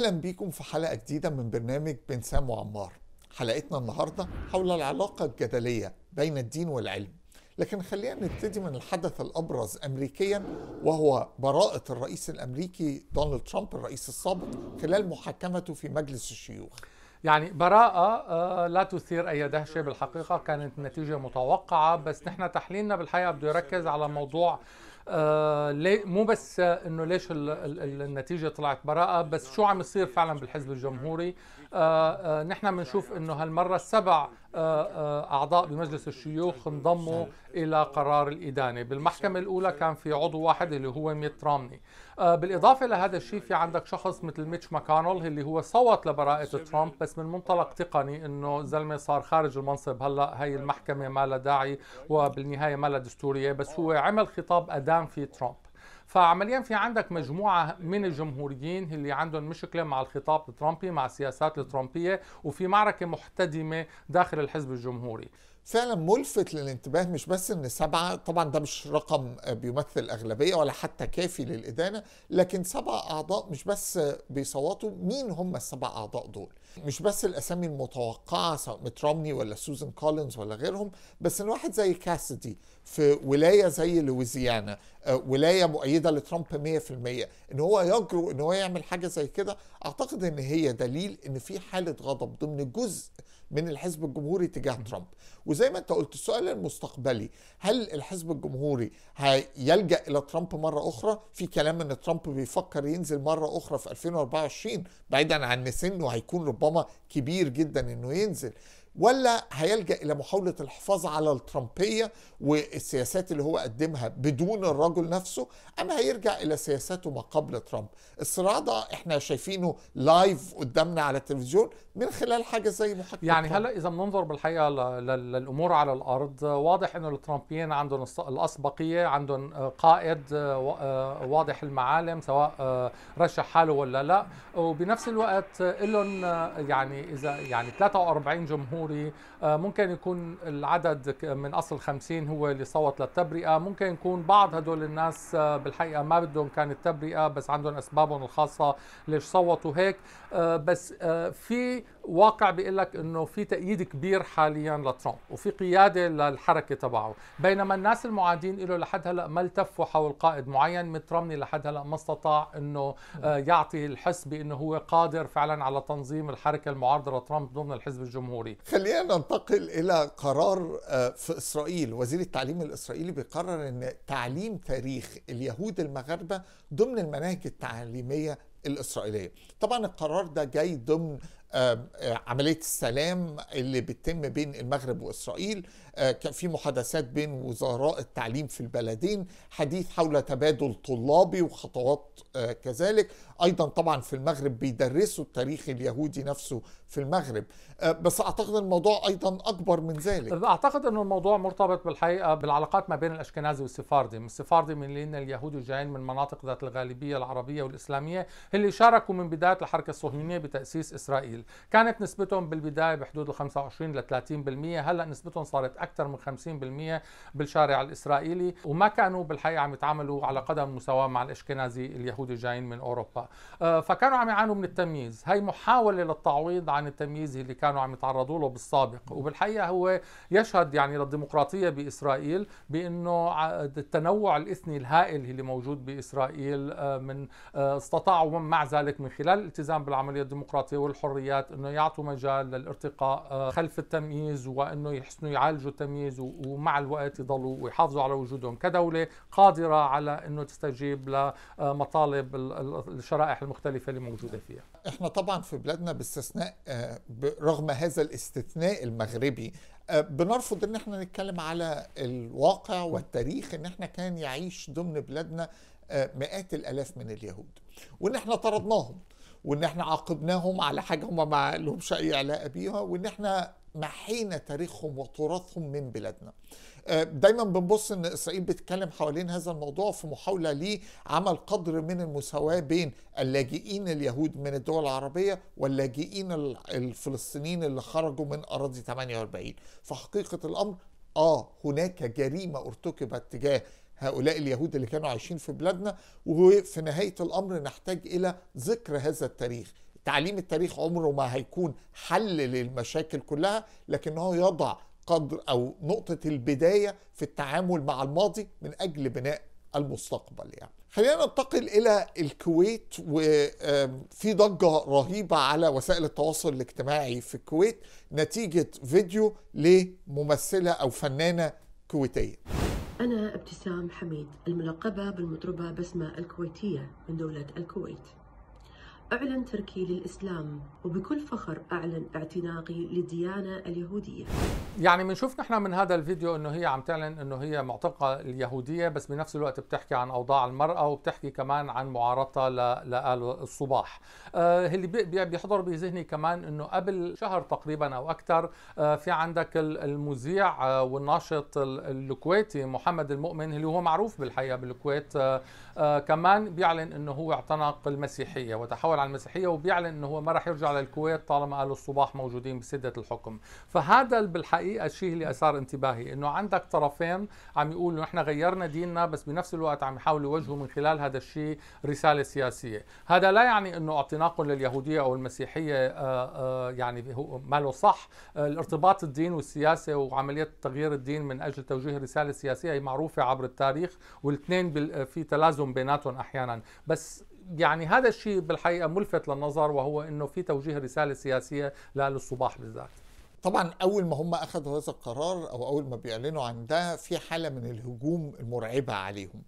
اهلا بيكم في حلقه جديده من برنامج بن سام وعمار حلقتنا النهارده حول العلاقه الجدليه بين الدين والعلم لكن خلينا نبتدي من الحدث الابرز امريكيا وهو براءه الرئيس الامريكي دونالد ترامب الرئيس السابق خلال محاكمته في مجلس الشيوخ يعني براءة آه، لا تثير أي دهشة بالحقيقة كانت نتيجة متوقعة بس نحن تحليلنا بالحقيقة بده يركز على موضوع آه، مو بس انه ليش ال ال النتيجه طلعت براءه بس شو عم يصير فعلا بالحزب الجمهوري آه آه نحن بنشوف انه هالمره سبع آه، آه، اعضاء بمجلس الشيوخ انضموا الى قرار الادانه بالمحكمه الاولى كان في عضو واحد اللي هو ميت رامني آه، بالاضافه لهذا الشيء في عندك شخص مثل ميتش ماكانول اللي هو صوت لبراءه ترامب بس من منطلق تقني انه زلمه صار خارج المنصب هلا هي المحكمه ما لها داعي وبالنهايه ما لها دستوريه بس هو عمل خطاب ادام في ترامب فعمليا في عندك مجموعة من الجمهوريين اللي عندهم مشكلة مع الخطاب الترامبي مع السياسات الترامبية وفي معركة محتدمة داخل الحزب الجمهوري فعلا ملفت للانتباه مش بس ان سبعه طبعا ده مش رقم بيمثل اغلبيه ولا حتى كافي للادانه لكن سبع اعضاء مش بس بيصوتوا مين هم السبع اعضاء دول مش بس الاسامي المتوقعه سواء مترومني ولا سوزان كولينز ولا غيرهم بس ان واحد زي كاسدي في ولايه زي لويزيانا آه، ولايه مؤيده لترامب 100% ان هو يجرؤ ان هو يعمل حاجه زي كده اعتقد ان هي دليل ان في حاله غضب ضمن جزء من الحزب الجمهوري تجاه ترامب وزي ما انت قلت السؤال المستقبلي هل الحزب الجمهوري هيلجا الى ترامب مره اخرى في كلام ان ترامب بيفكر ينزل مره اخرى في 2024 بعيدا عن سنه هيكون ربما كبير جدا انه ينزل ولا هيلجا الى محاوله الحفاظ على الترامبيه والسياسات اللي هو قدمها بدون الرجل نفسه اما هيرجع الى سياساته ما قبل ترامب الصراع ده احنا شايفينه لايف قدامنا على التلفزيون من خلال حاجه زي محاكمه يعني هلا اذا بننظر بالحقيقه للامور على الارض واضح انه الترامبيين عندهم الاسبقيه عندهم قائد آه، آه، واضح المعالم سواء آه، رشح حاله ولا لا وبنفس الوقت لهم يعني اذا يعني 43 جمهور الجمهوري آه، ممكن يكون العدد من أصل 50 هو اللي صوت للتبرئة ممكن يكون بعض هدول الناس آه، بالحقيقة ما بدهم كان التبرئة بس عندهم أسبابهم الخاصة ليش صوتوا هيك آه، بس في واقع بيقول لك انه في تأييد كبير حاليا لترامب وفي قياده للحركه تبعه بينما الناس المعادين له لحد هلا ما التفوا حول قائد معين ميت رامني يعني لحد هلا ما استطاع انه آه، نعم. يعطي الحس بانه هو قادر فعلا على تنظيم الحركه المعارضه لترامب ضمن الحزب الجمهوري خلينا ننتقل الى قرار آه، في اسرائيل وزير التعليم الاسرائيلي بيقرر ان تعليم تاريخ اليهود المغاربه ضمن المناهج التعليميه الإسرائيلية طبعا القرار ده جاي ضمن آه، آه، عمليه السلام اللي بتتم بين المغرب واسرائيل آه، كان في محادثات بين وزراء التعليم في البلدين حديث حول تبادل طلابي وخطوات كذلك ايضا طبعا في المغرب بيدرسوا التاريخ اليهودي نفسه في المغرب آه، بس اعتقد الموضوع ايضا اكبر من ذلك اعتقد انه الموضوع مرتبط بالحقيقه بالعلاقات ما بين الاشكنازي والسفاردي السفاردي من لان اليهود جايين من مناطق ذات الغالبيه العربيه والاسلاميه اللي شاركوا من بدايه الحركه الصهيونيه بتاسيس اسرائيل كانت نسبتهم بالبدايه بحدود ال 25 ل 30% هلا نسبتهم صارت اكثر من 50% بالشارع الاسرائيلي وما كانوا بالحقيقه عم يتعاملوا على قدم مساواه مع الاشكنازي اليهود الجايين من اوروبا آه، فكانوا عم يعانوا من التمييز هي محاوله للتعويض عن عن التمييز اللي كانوا عم يتعرضوا له بالسابق وبالحقيقه هو يشهد يعني للديمقراطيه باسرائيل بانه التنوع الاثني الهائل اللي موجود باسرائيل آه، من آه، استطاعوا مع ذلك من خلال الالتزام بالعمليه الديمقراطيه والحريات انه يعطوا مجال للارتقاء آه، خلف التمييز وانه يحسنوا يعالجوا التمييز ومع الوقت يضلوا ويحافظوا على وجودهم كدوله قادره على انه تستجيب لمطالب الشرائح المختلفه اللي موجوده فيها. احنا طبعا في بلادنا باستثناء آه، رغم هذا الاستثناء المغربي آه، بنرفض ان احنا نتكلم على الواقع والتاريخ ان احنا كان يعيش ضمن بلادنا آه، مئات الالاف من اليهود وان احنا طردناهم وان احنا عاقبناهم على حاجه هم ما لهمش اي علاقه بيها وان احنا محينا تاريخهم وتراثهم من بلادنا آه، دايما بنبص ان اسرائيل بتتكلم حوالين هذا الموضوع في محاوله ليه عمل قدر من المساواه بين اللاجئين اليهود من الدول العربيه واللاجئين الفلسطينيين اللي خرجوا من اراضي 48 فحقيقه الامر اه هناك جريمه ارتكبت تجاه هؤلاء اليهود اللي كانوا عايشين في بلادنا وفي نهايه الامر نحتاج الى ذكر هذا التاريخ تعليم التاريخ عمره ما هيكون حل للمشاكل كلها لكنه يضع قدر او نقطه البدايه في التعامل مع الماضي من اجل بناء المستقبل يعني خلينا ننتقل الى الكويت وفي ضجه رهيبه على وسائل التواصل الاجتماعي في الكويت نتيجه فيديو لممثله او فنانه كويتيه انا ابتسام حميد الملقبه بالمطربه بسمه الكويتيه من دوله الكويت أعلن تركي للإسلام وبكل فخر أعلن اعتناقي للديانة اليهودية يعني بنشوف نحن من هذا الفيديو أنه هي عم تعلن أنه هي معتقة اليهودية بس بنفس الوقت بتحكي عن أوضاع المرأة وبتحكي كمان عن معارضتها لآل الصباح آه اللي بيحضر بذهني كمان أنه قبل شهر تقريبا أو أكثر آه في عندك المذيع آه والناشط الكويتي محمد المؤمن اللي هو معروف بالحقيقة بالكويت آه آه كمان بيعلن أنه هو اعتنق المسيحية وتحول على المسيحيه وبيعلن انه هو ما راح يرجع للكويت طالما قالوا الصباح موجودين بسده الحكم، فهذا بالحقيقه الشيء اللي اثار انتباهي انه عندك طرفين عم يقولوا نحن غيرنا ديننا بس بنفس الوقت عم يحاولوا يوجهوا من خلال هذا الشيء رساله سياسيه، هذا لا يعني انه اعتناق لليهوديه او المسيحيه آه، آه، يعني هو ما له صح، آه، الارتباط الدين والسياسه وعمليه تغيير الدين من اجل توجيه رساله سياسيه هي معروفه عبر التاريخ والاثنين في تلازم بيناتهم احيانا، بس يعني هذا الشيء بالحقيقه ملفت للنظر وهو انه في توجيه رساله سياسيه للصباح بالذات طبعا اول ما هم اخذوا هذا القرار او اول ما بيعلنوا عن ده في حاله من الهجوم المرعبه عليهم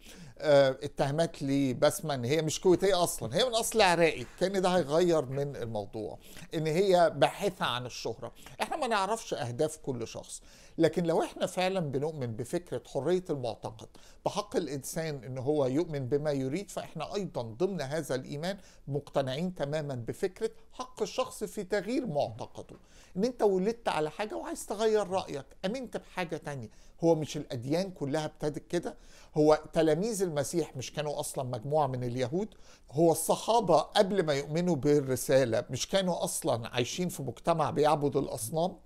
آه، اتهامات لبسمة ان هي مش كويتيه اصلا هي من اصل عراقي كان ده هيغير من الموضوع ان هي باحثه عن الشهره احنا ما نعرفش اهداف كل شخص لكن لو احنا فعلا بنؤمن بفكره حريه المعتقد بحق الانسان ان هو يؤمن بما يريد فاحنا ايضا ضمن هذا الايمان مقتنعين تماما بفكره حق الشخص في تغيير معتقده ان انت ولدت على حاجه وعايز تغير رايك امنت بحاجه تانية هو مش الأديان كلها ابتدت كده هو تلاميذ المسيح مش كانوا أصلا مجموعة من اليهود هو الصحابة قبل ما يؤمنوا بالرسالة مش كانوا أصلا عايشين في مجتمع بيعبد الأصنام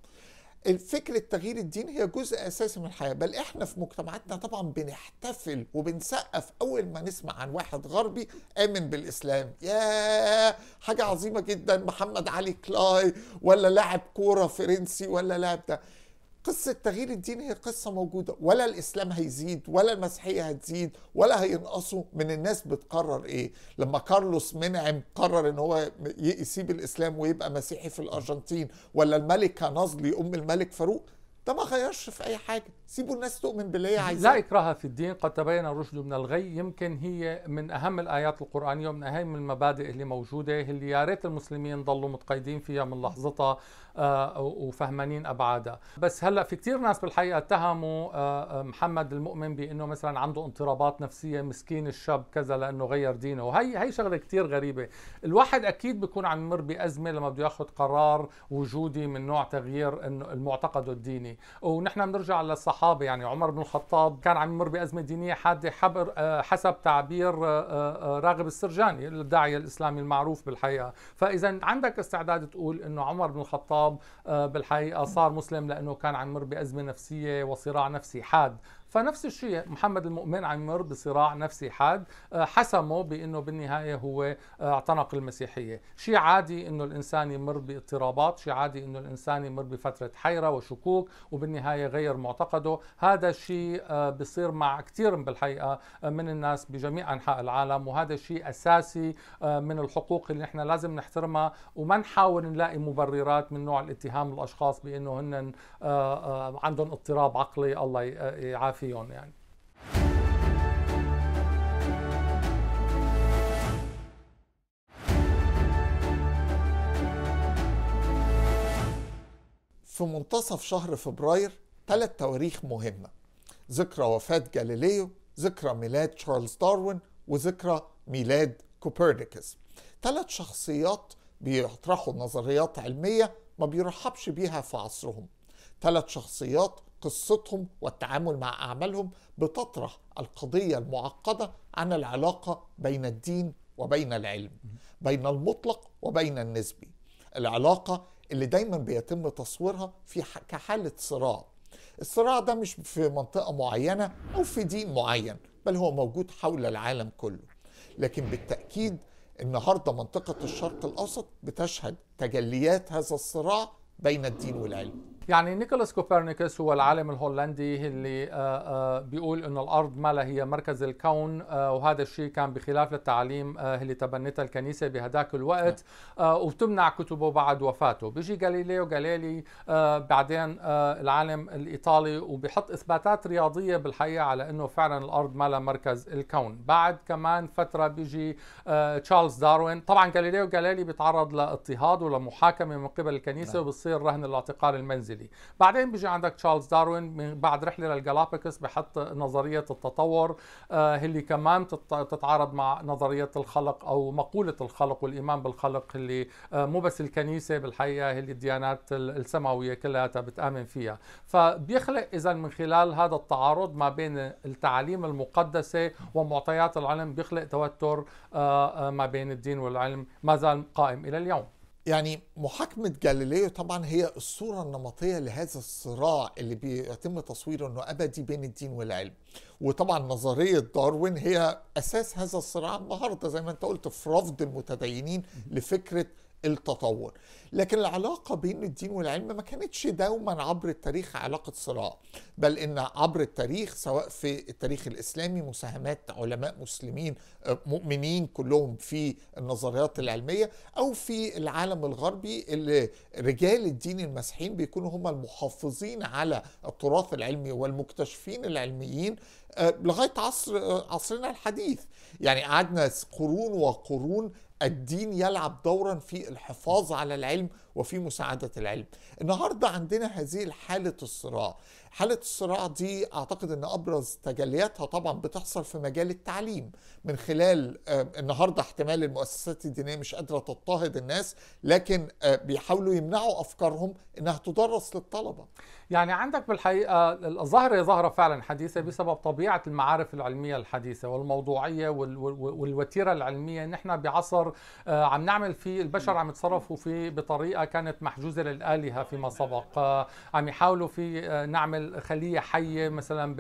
الفكرة تغيير الدين هي جزء أساسي من الحياة بل إحنا في مجتمعاتنا طبعا بنحتفل وبنسقف أول ما نسمع عن واحد غربي آمن بالإسلام يا حاجة عظيمة جدا محمد علي كلاي ولا لاعب كورة فرنسي ولا لاعب ده قصة تغيير الدين هي قصة موجودة ولا الإسلام هيزيد ولا المسيحية هتزيد ولا هينقصوا من الناس بتقرر إيه لما كارلوس منعم قرر إن هو يسيب الإسلام ويبقى مسيحي في الأرجنتين ولا الملكة نظلي أم الملك فاروق ده ما غيرش في اي حاجه سيبوا الناس تؤمن باللي هي عايزاه لا اكراه في الدين قد تبين الرشد من الغي يمكن هي من اهم الايات القرانيه ومن اهم المبادئ اللي موجوده اللي يا ريت المسلمين ضلوا متقيدين فيها من لحظتها آه، وفهمانين ابعادها بس هلا في كثير ناس بالحقيقه اتهموا آه، آه، محمد المؤمن بانه مثلا عنده اضطرابات نفسيه مسكين الشاب كذا لانه غير دينه وهي هي شغله كثير غريبه الواحد اكيد بيكون عم يمر بازمه لما بده ياخذ قرار وجودي من نوع تغيير معتقده الديني ونحن بنرجع للصحابه يعني عمر بن الخطاب كان عم يمر بازمه دينيه حاده حبر حسب تعبير راغب السرجاني الداعيه الاسلامي المعروف بالحقيقه فاذا عندك استعداد تقول انه عمر بن الخطاب الاعصاب آه، بالحقيقه صار مسلم لانه كان عم يمر بازمه نفسيه وصراع نفسي حاد فنفس الشيء محمد المؤمن عم يمر بصراع نفسي حاد آه، حسمه بانه بالنهايه هو آه، اعتنق المسيحيه، شيء عادي انه الانسان يمر باضطرابات، شيء عادي انه الانسان يمر بفتره حيره وشكوك وبالنهايه غير معتقده، هذا الشيء آه، بصير مع كثير بالحقيقه من الناس بجميع انحاء العالم وهذا شيء اساسي من الحقوق اللي احنا لازم نحترمها وما نحاول نلاقي مبررات من نوع الاتهام الاشخاص بانه هن عندهم اضطراب عقلي الله يعافي شخصيا يعني في منتصف شهر فبراير ثلاث تواريخ مهمة ذكرى وفاة جاليليو ذكرى ميلاد تشارلز داروين وذكرى ميلاد كوبرنيكوس ثلاث شخصيات بيطرحوا نظريات علمية ما بيرحبش بيها في عصرهم ثلاث شخصيات قصتهم والتعامل مع اعمالهم بتطرح القضيه المعقده عن العلاقه بين الدين وبين العلم بين المطلق وبين النسبي العلاقه اللي دايما بيتم تصويرها في كحاله صراع الصراع ده مش في منطقه معينه او في دين معين بل هو موجود حول العالم كله لكن بالتاكيد النهارده منطقه الشرق الاوسط بتشهد تجليات هذا الصراع بين الدين والعلم يعني نيكولاس كوبرنيكوس هو العالم الهولندي اللي آه، آه، بيقول انه الارض ما لها هي مركز الكون آه، وهذا الشيء كان بخلاف للتعاليم اللي تبنتها الكنيسه بهداك الوقت نعم. وبتمنع كتبه بعد وفاته بيجي غاليليو غاليلي بعدين العالم الايطالي وبيحط اثباتات رياضيه بالحقيقه على انه فعلا الارض ما لها مركز الكون بعد كمان فتره بيجي تشارلز داروين طبعا غاليليو غاليلي بيتعرض لاضطهاد ولمحاكمه من قبل الكنيسه نعم. وبصير رهن الاعتقال المنزلي دي بعدين بيجي عندك تشارلز داروين من بعد رحله للجالابيكوس بحط نظريه التطور آه، اللي كمان بتتعارض مع نظريه الخلق او مقوله الخلق والايمان بالخلق اللي آه، مو بس الكنيسه بالحقيقه اللي الديانات السماويه كلها بتامن فيها فبيخلق اذا من خلال هذا التعارض ما بين التعاليم المقدسه ومعطيات العلم بيخلق توتر آه، ما بين الدين والعلم ما زال قائم الى اليوم يعني محاكمة جاليليو طبعا هي الصورة النمطية لهذا الصراع اللي بيتم تصويره انه ابدي بين الدين والعلم وطبعا نظرية داروين هي اساس هذا الصراع النهاردة زي ما انت قلت في رفض المتدينين لفكرة التطور لكن العلاقة بين الدين والعلم ما كانتش دوما عبر التاريخ علاقة صراع بل إن عبر التاريخ سواء في التاريخ الإسلامي مساهمات علماء مسلمين آه، مؤمنين كلهم في النظريات العلمية أو في العالم الغربي اللي رجال الدين المسيحيين بيكونوا هم المحافظين على التراث العلمي والمكتشفين العلميين آه، لغاية عصر آه، عصرنا الحديث يعني قعدنا قرون وقرون الدين يلعب دورا في الحفاظ على العلم وفي مساعدة العلم النهاردة عندنا هذه حالة الصراع حالة الصراع دي أعتقد أن أبرز تجلياتها طبعا بتحصل في مجال التعليم من خلال آه، النهاردة احتمال المؤسسات الدينية مش قادرة تضطهد الناس لكن آه، بيحاولوا يمنعوا أفكارهم أنها تدرس للطلبة يعني عندك بالحقيقة الظاهرة ظاهرة فعلا حديثة بسبب طبيعة المعارف العلمية الحديثة والموضوعية والوتيرة العلمية نحن بعصر آه، عم نعمل فيه البشر عم يتصرفوا فيه بطريقة كانت محجوزة للآلهة فيما سبق آه، عم يحاولوا في آه، نعمل خلية حية مثلا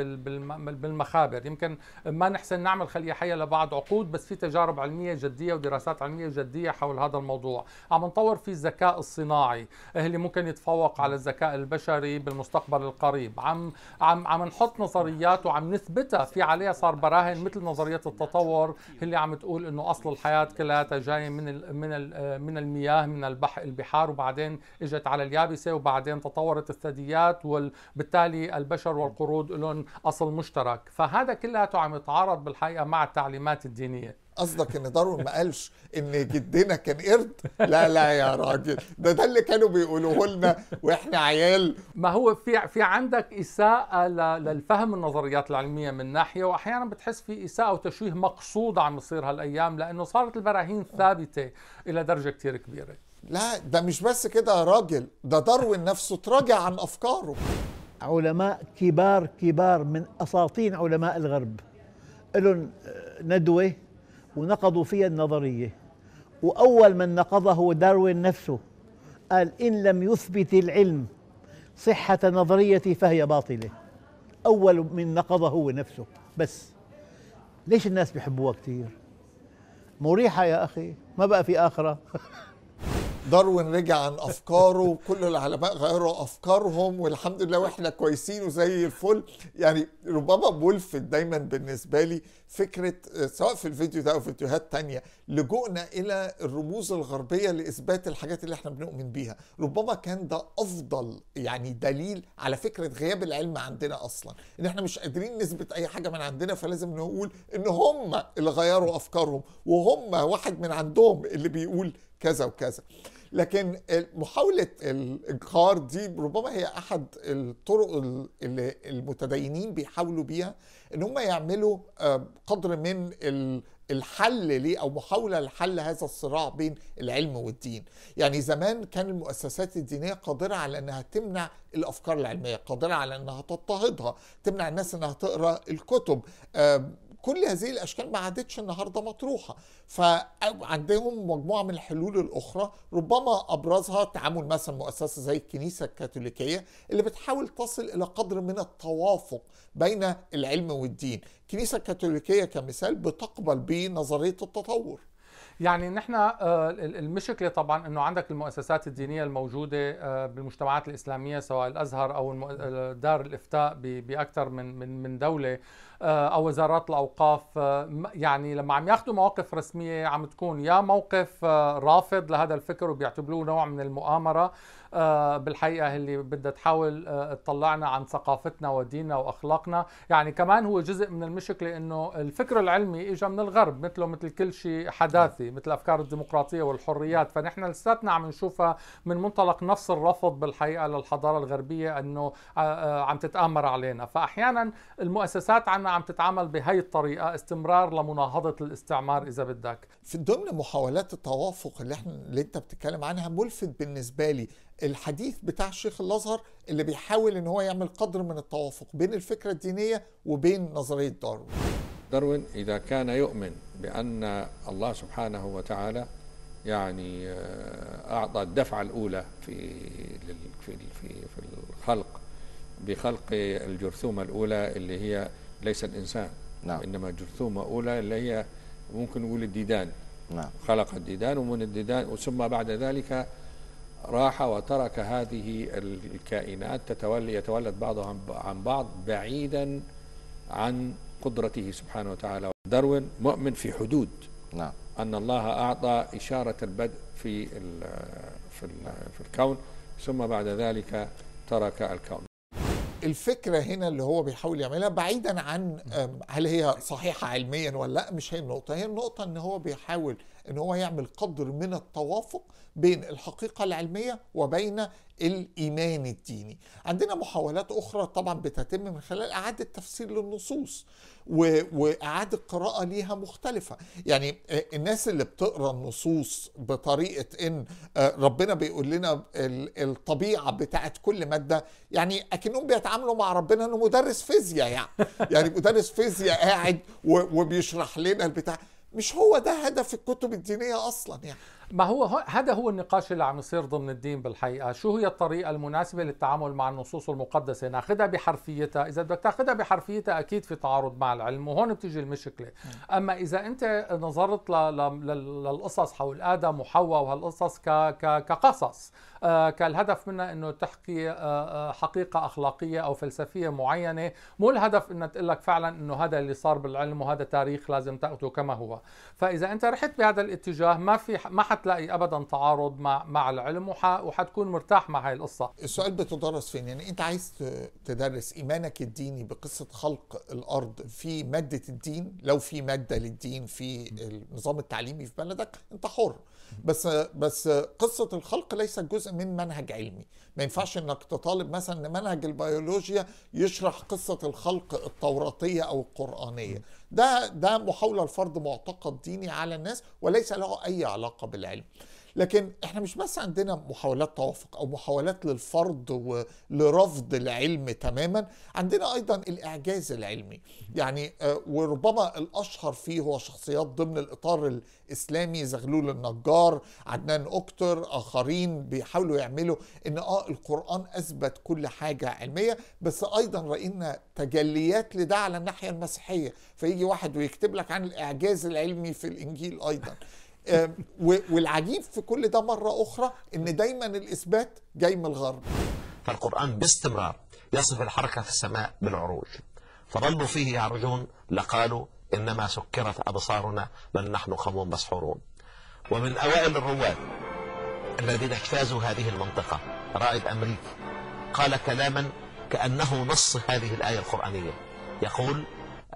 بالمخابر يمكن ما نحسن نعمل خلية حية لبعض عقود بس في تجارب علمية جدية ودراسات علمية جدية حول هذا الموضوع عم نطور في الذكاء الصناعي اللي ممكن يتفوق على الذكاء البشري بالمستقبل القريب عم عم عم نحط نظريات وعم نثبتها في عليها صار براهن مثل نظريه التطور اللي عم تقول انه اصل الحياه كلها جايه من من آه، من المياه من البحر البحار وبعدين اجت على اليابسه وبعدين تطورت الثدييات وبالتالي البشر والقرود لهم اصل مشترك فهذا كلها عم يتعارض بالحقيقه مع التعليمات الدينيه قصدك ان داروين ما قالش ان جدنا كان قرد لا لا يا راجل ده ده اللي كانوا بيقولوه لنا واحنا عيال ما هو في في عندك اساءه للفهم النظريات العلميه من ناحيه واحيانا بتحس في اساءه وتشويه مقصود عم يصير هالايام لانه صارت البراهين ثابته الى درجه كثير كبيره لا ده مش بس كده يا راجل ده داروين نفسه تراجع عن أفكاره علماء كبار كبار من أساطين علماء الغرب لهم آه، ندوة ونقضوا فيها النظرية وأول من نقضها هو داروين نفسه قال إن لم يثبت العلم صحة نظريتي فهي باطلة أول من نقضه هو نفسه بس ليش الناس بيحبوها كثير مريحة يا أخي ما بقى في آخرة داروين رجع عن افكاره وكل العلماء غيروا افكارهم والحمد لله واحنا كويسين وزي الفل يعني ربما بولفت دايما بالنسبه لي فكره سواء في الفيديو ده او فيديوهات تانية لجؤنا الى الرموز الغربيه لاثبات الحاجات اللي احنا بنؤمن بيها ربما كان ده افضل يعني دليل على فكره غياب العلم عندنا اصلا ان احنا مش قادرين نثبت اي حاجه من عندنا فلازم نقول ان هم اللي غيروا افكارهم وهم واحد من عندهم اللي بيقول كذا وكذا لكن محاولة الإنكار دي ربما هي أحد الطرق اللي المتدينين بيحاولوا بيها إن هم يعملوا آه، قدر من الحل ليه أو محاولة لحل هذا الصراع بين العلم والدين يعني زمان كان المؤسسات الدينية قادرة على أنها تمنع الأفكار العلمية قادرة على أنها تضطهدها تمنع الناس أنها تقرأ الكتب آه، كل هذه الاشكال ما عادتش النهارده مطروحه فعندهم مجموعه من الحلول الاخرى ربما ابرزها تعامل مثلا مؤسسه زي الكنيسه الكاثوليكيه اللي بتحاول تصل الى قدر من التوافق بين العلم والدين الكنيسه الكاثوليكيه كمثال بتقبل بنظريه التطور يعني نحن آه، المشكله طبعا انه عندك المؤسسات الدينيه الموجوده آه، بالمجتمعات الاسلاميه سواء الازهر او آه، دار الافتاء باكثر من من من دوله آه، او وزارات الاوقاف آه، يعني لما عم ياخذوا مواقف رسميه عم تكون يا موقف آه، رافض لهذا الفكر وبيعتبروه نوع من المؤامره بالحقيقه اللي بدها تحاول تطلعنا عن ثقافتنا وديننا واخلاقنا يعني كمان هو جزء من المشكله انه الفكر العلمي اجى من الغرب مثله مثل كل شيء حداثي مثل افكار الديمقراطيه والحريات فنحن لساتنا عم نشوفها من منطلق نفس الرفض بالحقيقه للحضاره الغربيه انه عم تتامر علينا فاحيانا المؤسسات عنا عم تتعامل بهي الطريقة استمرار لمناهضة الاستعمار إذا بدك في ضمن محاولات التوافق اللي, احنا اللي أنت بتتكلم عنها ملفت بالنسبة لي الحديث بتاع الشيخ الازهر اللي بيحاول ان هو يعمل قدر من التوافق بين الفكره الدينيه وبين نظريه داروين. داروين اذا كان يؤمن بان الله سبحانه وتعالى يعني آه، اعطى الدفعه الاولى في في في, في الخلق بخلق الجرثومه الاولى اللي هي ليس الإنسان نعم. إنما جرثومة أولى اللي هي ممكن نقول الديدان نعم. خلق الديدان ومن الديدان ثم بعد ذلك راح وترك هذه الكائنات تتولي يتولد بعضها عن بعض بعيدا عن قدرته سبحانه وتعالى داروين مؤمن في حدود نعم. أن الله أعطى إشارة البدء في في الكون ثم بعد ذلك ترك الكون الفكره هنا اللي هو بيحاول يعملها بعيدا عن هل هي صحيحه علميا ولا لا مش هي النقطه هي النقطه ان هو بيحاول ان هو يعمل قدر من التوافق بين الحقيقه العلميه وبين الايمان الديني عندنا محاولات اخرى طبعا بتتم من خلال اعاده تفسير للنصوص واعاده قراءه ليها مختلفه يعني الناس اللي بتقرا النصوص بطريقه ان آه، ربنا بيقول لنا الطبيعه بتاعت كل ماده يعني اكنهم بيتعاملوا مع ربنا انه مدرس فيزياء يعني يعني مدرس فيزياء قاعد وبيشرح لنا البتاع مش هو ده هدف الكتب الدينيه اصلا يعني ما هو هذا هو النقاش اللي عم يصير ضمن الدين بالحقيقه، شو هي الطريقه المناسبه للتعامل مع النصوص المقدسه؟ ناخذها بحرفيتها، اذا بدك تاخذها بحرفيتها اكيد في تعارض مع العلم وهون بتيجي المشكله، اما اذا انت نظرت للقصص حول ادم وحواء وهالقصص كقصص آه، كالهدف منها انه تحكي آه، آه، حقيقه اخلاقيه او فلسفيه معينه، مو الهدف انها تقول لك فعلا انه هذا اللي صار بالعلم وهذا تاريخ لازم تاخذه كما هو، فاذا انت رحت بهذا الاتجاه ما في ما حتلاقي ابدا تعارض مع مع العلم وح... وحتكون مرتاح مع هاي القصه السؤال بتدرس فين يعني انت عايز تدرس ايمانك الديني بقصه خلق الارض في ماده الدين لو في ماده للدين في النظام التعليمي في بلدك انت حر بس بس قصه الخلق ليست جزء من منهج علمي ما ينفعش انك تطالب مثلا ان منهج البيولوجيا يشرح قصه الخلق التوراتيه او القرانيه ده ده محاوله لفرض معتقد ديني على الناس وليس له اي علاقه بالعلم لكن احنا مش بس عندنا محاولات توافق او محاولات للفرض ولرفض العلم تماما عندنا ايضا الاعجاز العلمي يعني آه، وربما الاشهر فيه هو شخصيات ضمن الاطار الاسلامي زغلول النجار عدنان اكتر اخرين بيحاولوا يعملوا ان اه القران اثبت كل حاجه علميه بس ايضا راينا تجليات لده على الناحيه المسيحيه فيجي واحد ويكتب لك عن الاعجاز العلمي في الانجيل ايضا والعجيب في كل ده مرة أخرى إن دايما الإثبات جاي من الغرب فالقرآن باستمرار يصف الحركة في السماء بالعروج فظلوا فيه يعرجون لقالوا إنما سكرت أبصارنا بل نحن قوم مسحورون ومن أوائل الرواد الذين اجتازوا هذه المنطقة رائد أمريكي قال كلاما كأنه نص هذه الآية القرآنية يقول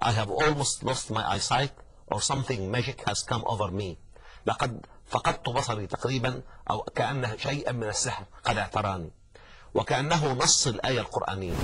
I have almost lost my eyesight or something magic has come over me لقد فقدت بصري تقريبا أو كأن شيئا من السحر قد اعتراني وكأنه نص الآية القرآنية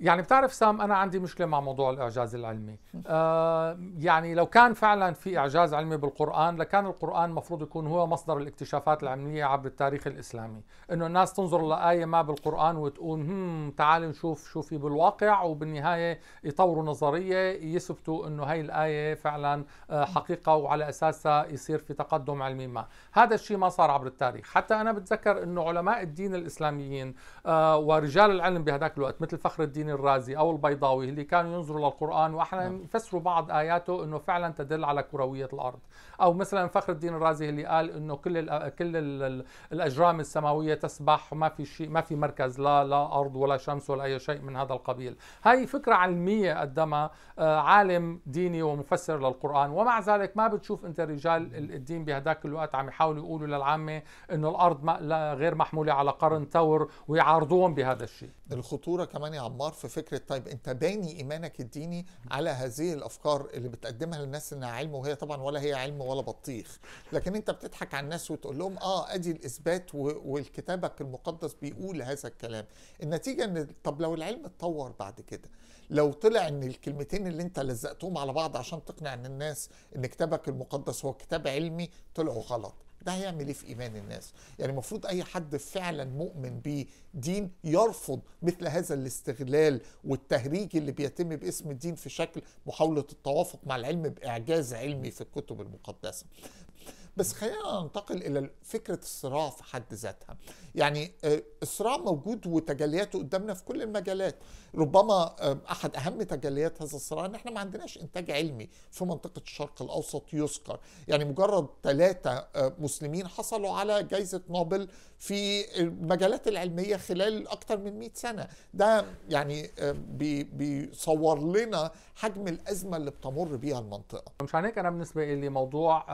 يعني بتعرف سام انا عندي مشكله مع موضوع الاعجاز العلمي آه يعني لو كان فعلا في اعجاز علمي بالقران لكان القران مفروض يكون هو مصدر الاكتشافات العلميه عبر التاريخ الاسلامي انه الناس تنظر لايه ما بالقران وتقول هم تعال نشوف شو في بالواقع وبالنهايه يطوروا نظريه يثبتوا انه هاي الايه فعلا آه، حقيقه وعلى اساسها يصير في تقدم علمي ما هذا الشيء ما صار عبر التاريخ حتى انا بتذكر انه علماء الدين الاسلاميين آه ورجال العلم بهذاك الوقت مثل فخر الدين الدين الرازي أو البيضاوي اللي كانوا ينظروا للقرآن وأحيانا نعم. يفسروا بعض آياته أنه فعلا تدل على كروية الأرض أو مثلا فخر الدين الرازي اللي قال أنه كل الـ كل الـ الأجرام السماوية تسبح ما في شيء ما في مركز لا لا أرض ولا شمس ولا أي شيء من هذا القبيل هاي فكرة علمية قدمها آه، عالم ديني ومفسر للقرآن ومع ذلك ما بتشوف أنت رجال نعم. الدين بهداك الوقت عم يحاولوا يقولوا للعامة أنه الأرض غير محمولة على قرن ثور ويعارضوهم بهذا الشيء الخطورة كمان يا عمار في فكره طيب انت باني ايمانك الديني على هذه الافكار اللي بتقدمها للناس انها علم وهي طبعا ولا هي علم ولا بطيخ لكن انت بتضحك على الناس وتقول لهم اه ادي الاثبات والكتابك المقدس بيقول هذا الكلام النتيجه ان طب لو العلم اتطور بعد كده لو طلع ان الكلمتين اللي انت لزقتهم على بعض عشان تقنع ان الناس ان كتابك المقدس هو كتاب علمي طلعوا غلط ده هيعمل ايه في ايمان الناس يعني المفروض اي حد فعلا مؤمن بدين يرفض مثل هذا الاستغلال والتهريج اللي بيتم باسم الدين في شكل محاوله التوافق مع العلم باعجاز علمي في الكتب المقدسه بس خلينا ننتقل الى فكره الصراع في حد ذاتها يعني آه، الصراع موجود وتجلياته قدامنا في كل المجالات ربما آه، احد اهم تجليات هذا الصراع ان احنا ما عندناش انتاج علمي في منطقه الشرق الاوسط يذكر يعني مجرد ثلاثه آه، مسلمين حصلوا على جائزه نوبل في المجالات العلميه خلال اكثر من 100 سنه ده يعني بيصور لنا حجم الازمه اللي بتمر بيها المنطقه مش هنك انا بالنسبه لي موضوع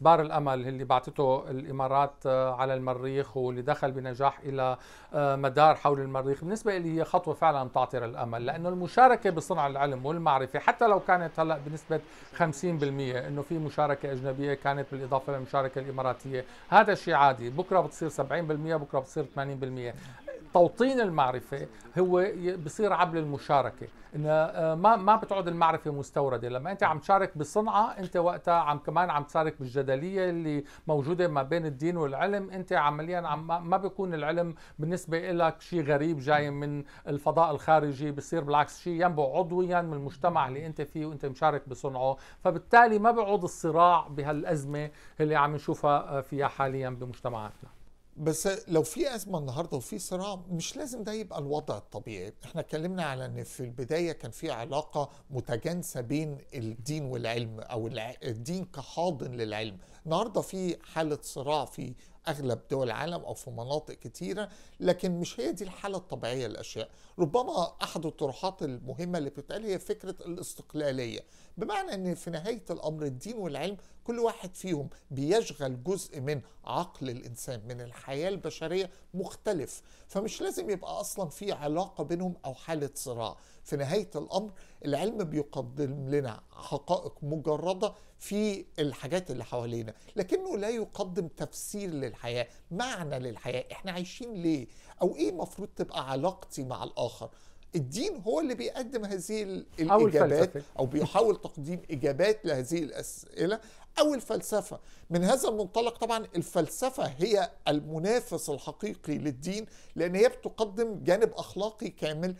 مسبار الأمل اللي بعثته الإمارات آه، على المريخ واللي دخل بنجاح إلى آه، مدار حول المريخ بالنسبة لي هي خطوة فعلا تعطر الأمل لأنه المشاركة بصنع العلم والمعرفة حتى لو كانت هلأ بنسبة 50% أنه في مشاركة أجنبية كانت بالإضافة للمشاركة الإماراتية هذا شيء عادي بكرة بتصير 70% بكرة بتصير 80% توطين المعرفه هو بصير عبر المشاركه ان آه، ما ما بتعود المعرفه مستورده لما انت عم تشارك بصنعه انت وقتها عم كمان عم تشارك بالجدليه اللي موجوده ما بين الدين والعلم انت عمليا عم ما بيكون العلم بالنسبه لك شيء غريب جاي من الفضاء الخارجي بصير بالعكس شيء ينبع عضويا من المجتمع اللي انت فيه وانت مشارك بصنعه فبالتالي ما بيعود الصراع بهالازمه اللي عم نشوفها آه، فيها حاليا بمجتمعاتنا بس لو في ازمه النهارده وفي صراع مش لازم ده يبقى الوضع الطبيعي، احنا اتكلمنا على ان في البدايه كان في علاقه متجانسه بين الدين والعلم او الدين كحاضن للعلم، النهارده في حاله صراع في اغلب دول العالم او في مناطق كتيره لكن مش هي دي الحاله الطبيعيه للاشياء ربما احد الطروحات المهمه اللي بتتقال هي فكره الاستقلاليه بمعنى ان في نهايه الامر الدين والعلم كل واحد فيهم بيشغل جزء من عقل الانسان من الحياه البشريه مختلف فمش لازم يبقى اصلا في علاقه بينهم او حاله صراع في نهايه الامر العلم بيقدم لنا حقائق مجرده في الحاجات اللي حوالينا لكنه لا يقدم تفسير للحياه معنى للحياه احنا عايشين ليه او ايه المفروض تبقى علاقتي مع الاخر الدين هو اللي بيقدم هذه الاجابات او, أو بيحاول تقديم اجابات لهذه الاسئله أو الفلسفة من هذا المنطلق طبعا الفلسفة هي المنافس الحقيقي للدين لأن هي بتقدم جانب أخلاقي كامل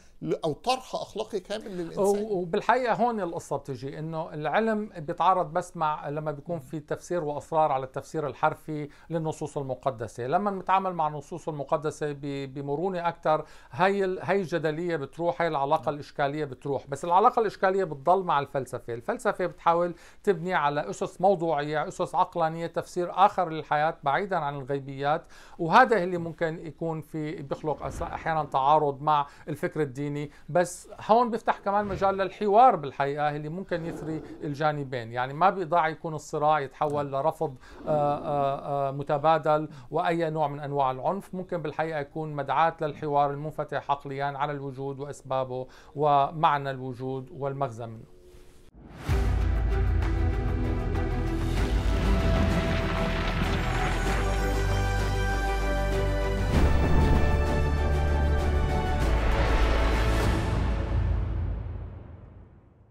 أو طرح أخلاقي كامل للإنسان وبالحقيقة هون القصة بتجي أنه العلم بيتعارض بس مع لما بيكون في تفسير وأصرار على التفسير الحرفي للنصوص المقدسة لما نتعامل مع النصوص المقدسة بمرونة أكثر هي هي الجدلية بتروح هي العلاقة نعم. الإشكالية بتروح بس العلاقة الإشكالية بتضل مع الفلسفة الفلسفة بتحاول تبني على أسس موضوع موضوعية أسس عقلانية تفسير آخر للحياة بعيدا عن الغيبيات وهذا اللي ممكن يكون في بيخلق أحيانا تعارض مع الفكر الديني بس هون بيفتح كمان مجال للحوار بالحقيقة اللي ممكن يثري الجانبين يعني ما بيضاع يكون الصراع يتحول لرفض آه، آه، آه، متبادل وأي نوع من أنواع العنف ممكن بالحقيقة يكون مدعاة للحوار المنفتح عقليا على الوجود وأسبابه ومعنى الوجود والمغزى منه